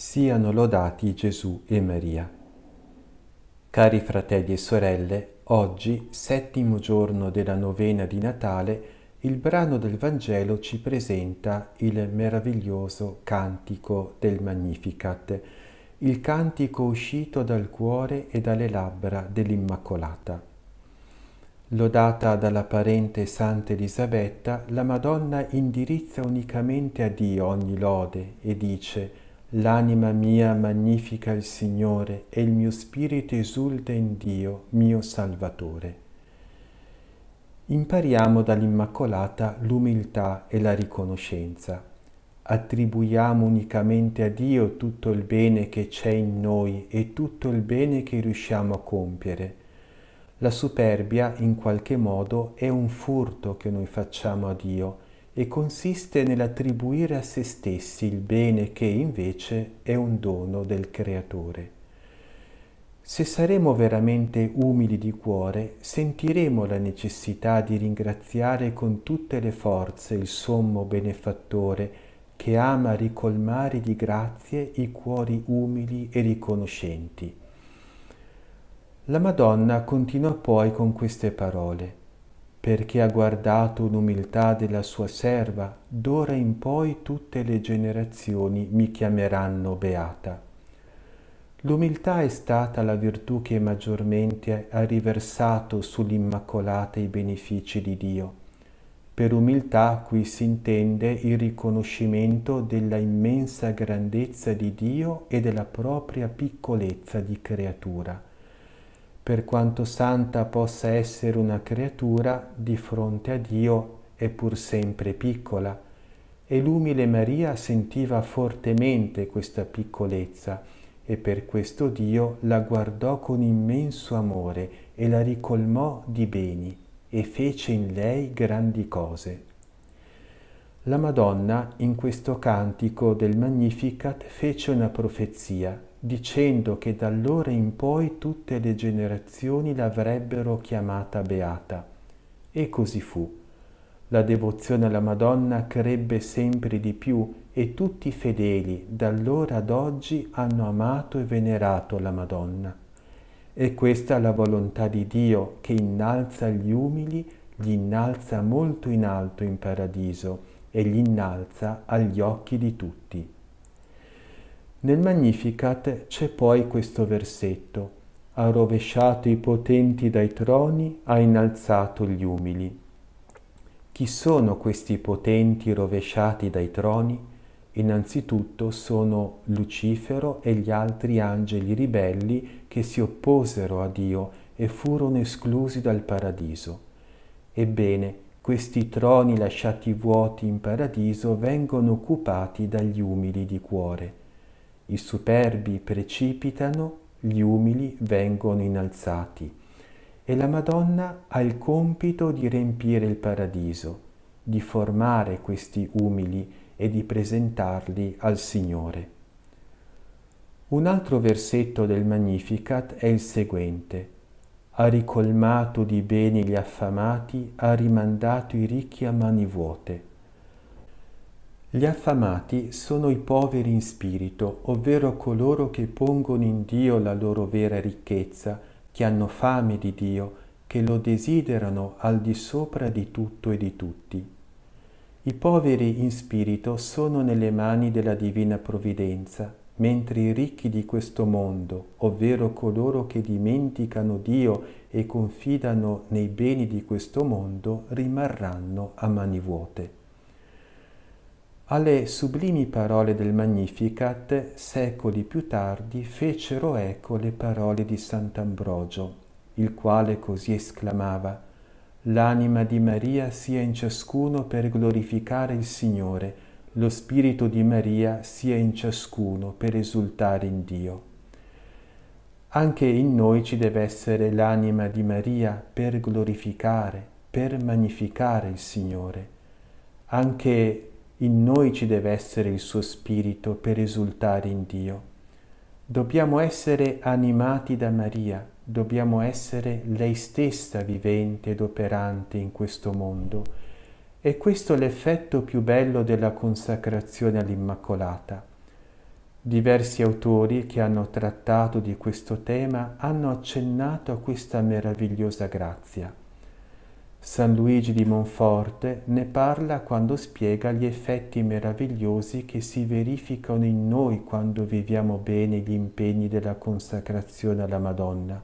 Siano lodati Gesù e Maria. Cari fratelli e sorelle, oggi, settimo giorno della novena di Natale, il brano del Vangelo ci presenta il meraviglioso cantico del Magnificat, il cantico uscito dal cuore e dalle labbra dell'Immacolata. Lodata dalla parente Santa Elisabetta, la Madonna indirizza unicamente a Dio ogni lode e dice L'anima mia magnifica il Signore e il mio spirito esulta in Dio, mio Salvatore. Impariamo dall'Immacolata l'umiltà e la riconoscenza. Attribuiamo unicamente a Dio tutto il bene che c'è in noi e tutto il bene che riusciamo a compiere. La superbia, in qualche modo, è un furto che noi facciamo a Dio, e consiste nell'attribuire a se stessi il bene che invece è un dono del Creatore. Se saremo veramente umili di cuore, sentiremo la necessità di ringraziare con tutte le forze il sommo benefattore che ama ricolmare di grazie i cuori umili e riconoscenti. La Madonna continua poi con queste parole perché ha guardato l'umiltà della sua serva, d'ora in poi tutte le generazioni mi chiameranno beata. L'umiltà è stata la virtù che maggiormente ha riversato sull'Immacolata i benefici di Dio. Per umiltà qui si intende il riconoscimento della immensa grandezza di Dio e della propria piccolezza di creatura per quanto santa possa essere una creatura di fronte a Dio è pur sempre piccola e l'umile Maria sentiva fortemente questa piccolezza e per questo Dio la guardò con immenso amore e la ricolmò di beni e fece in lei grandi cose. La Madonna in questo cantico del Magnificat fece una profezia dicendo che d'allora in poi tutte le generazioni l'avrebbero chiamata beata. E così fu. La devozione alla Madonna crebbe sempre di più e tutti i fedeli d'allora ad oggi hanno amato e venerato la Madonna. E questa è la volontà di Dio che innalza gli umili, gli innalza molto in alto in paradiso e gli innalza agli occhi di tutti. Nel Magnificat c'è poi questo versetto. Ha rovesciato i potenti dai troni, ha innalzato gli umili. Chi sono questi potenti rovesciati dai troni? Innanzitutto sono Lucifero e gli altri angeli ribelli che si opposero a Dio e furono esclusi dal paradiso. Ebbene, questi troni lasciati vuoti in paradiso vengono occupati dagli umili di cuore. I superbi precipitano, gli umili vengono innalzati. E la Madonna ha il compito di riempire il paradiso, di formare questi umili e di presentarli al Signore. Un altro versetto del Magnificat è il seguente. Ha ricolmato di beni gli affamati, ha rimandato i ricchi a mani vuote. Gli affamati sono i poveri in spirito, ovvero coloro che pongono in Dio la loro vera ricchezza, che hanno fame di Dio, che lo desiderano al di sopra di tutto e di tutti. I poveri in spirito sono nelle mani della divina provvidenza, mentre i ricchi di questo mondo, ovvero coloro che dimenticano Dio e confidano nei beni di questo mondo, rimarranno a mani vuote. Alle sublimi parole del Magnificat, secoli più tardi, fecero eco le parole di Sant'Ambrogio, il quale così esclamava L'anima di Maria sia in ciascuno per glorificare il Signore, lo Spirito di Maria sia in ciascuno per esultare in Dio. Anche in noi ci deve essere l'anima di Maria per glorificare, per magnificare il Signore. Anche in noi ci deve essere il suo spirito per esultare in Dio. Dobbiamo essere animati da Maria, dobbiamo essere lei stessa vivente ed operante in questo mondo. E questo è l'effetto più bello della consacrazione all'Immacolata. Diversi autori che hanno trattato di questo tema hanno accennato a questa meravigliosa grazia. San Luigi di Monforte ne parla quando spiega gli effetti meravigliosi che si verificano in noi quando viviamo bene gli impegni della consacrazione alla Madonna.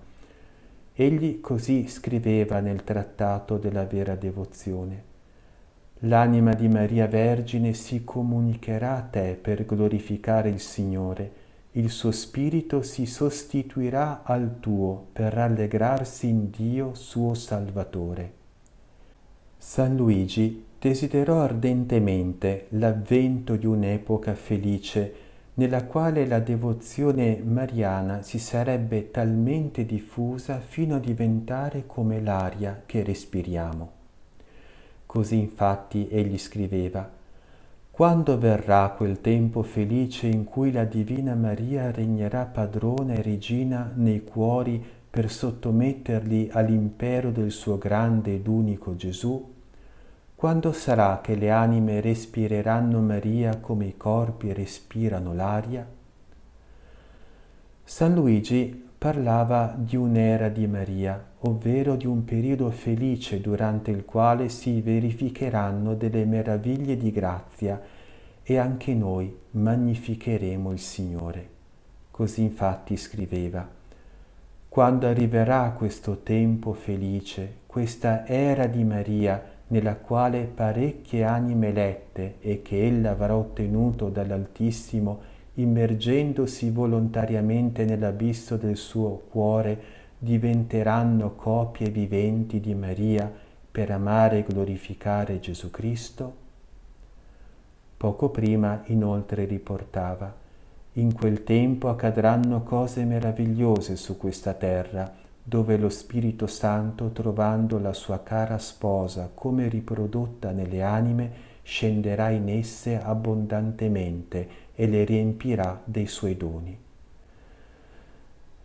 Egli così scriveva nel trattato della vera devozione. L'anima di Maria Vergine si comunicherà a te per glorificare il Signore, il suo spirito si sostituirà al tuo per rallegrarsi in Dio suo Salvatore. San Luigi desiderò ardentemente l'avvento di un'epoca felice nella quale la devozione mariana si sarebbe talmente diffusa fino a diventare come l'aria che respiriamo. Così infatti egli scriveva, quando verrà quel tempo felice in cui la Divina Maria regnerà padrona e regina nei cuori per sottometterli all'impero del suo grande ed unico Gesù? Quando sarà che le anime respireranno Maria come i corpi respirano l'aria? San Luigi parlava di un'era di Maria, ovvero di un periodo felice durante il quale si verificheranno delle meraviglie di grazia e anche noi magnificheremo il Signore. Così infatti scriveva, quando arriverà questo tempo felice, questa era di Maria, nella quale parecchie anime elette e che ella avrà ottenuto dall'Altissimo immergendosi volontariamente nell'abisso del suo cuore diventeranno copie viventi di Maria per amare e glorificare Gesù Cristo? Poco prima inoltre riportava, in quel tempo accadranno cose meravigliose su questa terra, dove lo Spirito Santo, trovando la sua cara sposa come riprodotta nelle anime, scenderà in esse abbondantemente e le riempirà dei suoi doni.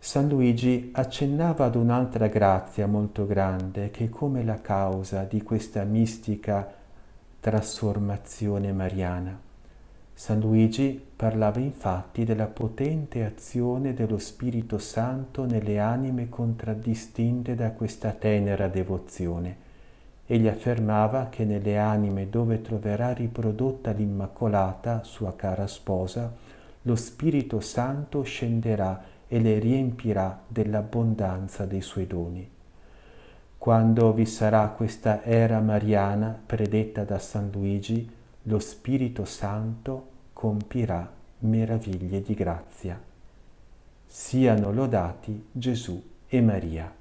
San Luigi accennava ad un'altra grazia molto grande che come la causa di questa mistica trasformazione mariana San Luigi parlava infatti della potente azione dello Spirito Santo nelle anime contraddistinte da questa tenera devozione. Egli affermava che nelle anime dove troverà riprodotta l'Immacolata, sua cara sposa, lo Spirito Santo scenderà e le riempirà dell'abbondanza dei suoi doni. Quando vi sarà questa era mariana predetta da San Luigi, lo Spirito Santo compirà meraviglie di grazia. Siano lodati Gesù e Maria.